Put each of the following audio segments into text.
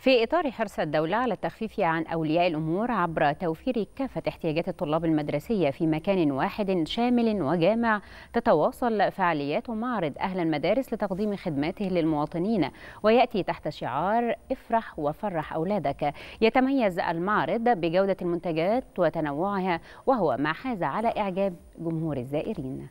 في إطار حرص الدولة على التخفيف عن أولياء الأمور عبر توفير كافة احتياجات الطلاب المدرسية في مكان واحد شامل وجامع تتواصل فعاليات معرض أهل المدارس لتقديم خدماته للمواطنين ويأتي تحت شعار افرح وفرح أولادك يتميز المعرض بجودة المنتجات وتنوعها وهو ما حاز على إعجاب جمهور الزائرين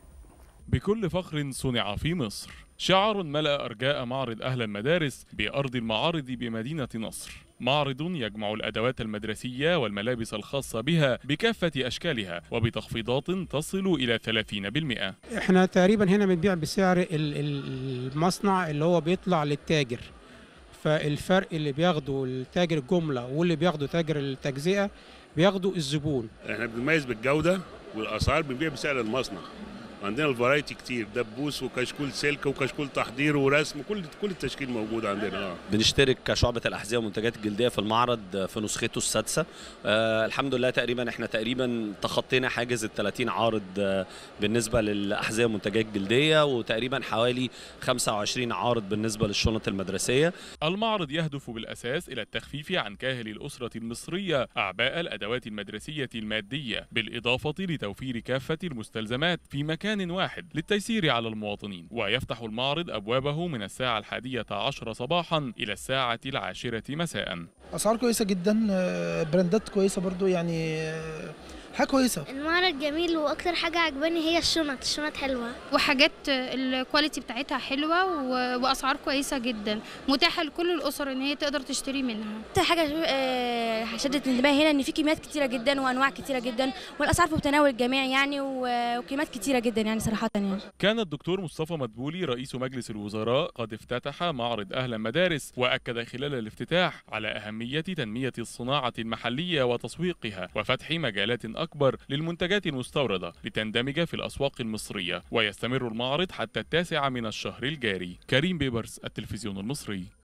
بكل فخر صنع في مصر شعار ملأ أرجاء معرض أهل المدارس بأرض المعارض بمدينة نصر معرض يجمع الأدوات المدرسية والملابس الخاصة بها بكافة أشكالها وبتخفيضات تصل إلى 30% احنا تقريبا هنا بنبيع بسعر المصنع اللي هو بيطلع للتاجر فالفرق اللي بياخده التاجر الجملة واللي بياخده تاجر التجزئة بياخده الزبون احنا بنميز بالجودة والأسعار بنبيع بسعر المصنع عندنا الفرايتي كتير دبوس وكشكول سلك وكشكول تحضير ورسم كل كل التشكيل موجود عندنا اه بنشترك كشعبه الاحذيه والمنتجات الجلديه في المعرض آه، في نسخته السادسه آه الحمد لله تقريبا احنا تقريبا تخطينا حاجز ال 30 عارض آه، بالنسبه للاحذيه والمنتجات الجلديه وتقريبا حوالي 25 عارض بالنسبه للشنط المدرسيه المعرض يهدف بالاساس الى التخفيف عن كاهل الاسره المصريه اعباء الادوات المدرسيه الماديه بالاضافه لتوفير كافه المستلزمات في مكان مكان واحد للتيسير على المواطنين ويفتح المعرض أبوابه من الساعة الحادية عشر صباحا إلى الساعة العاشرة مساء أسعار كويسة جدا آه، براندات كويسة برضو يعني آه، حاجه كويسه المعرض جميل واكتر حاجه عجباني هي الشنط الشنط حلوه وحاجات الكواليتي بتاعتها حلوه واسعار كويسه جدا متاحه لكل الاسر ان هي تقدر تشتري منها اكتر حاجه آه، شدت انتباهي هنا ان في كميات كتيره جدا وانواع كتيره جدا والاسعار في متناول الجميع يعني وكميات كتيره جدا يعني صراحه يعني كان الدكتور مصطفى مدبولي رئيس مجلس الوزراء قد افتتح معرض اهل مدارس واكد خلال الافتتاح على اهميه تنميه الصناعه المحليه وتسويقها وفتح مجالات اكثر أكبر للمنتجات المستوردة لتندمج في الأسواق المصرية ويستمر المعرض حتى التاسع من الشهر الجاري كريم بيبرس التلفزيون المصري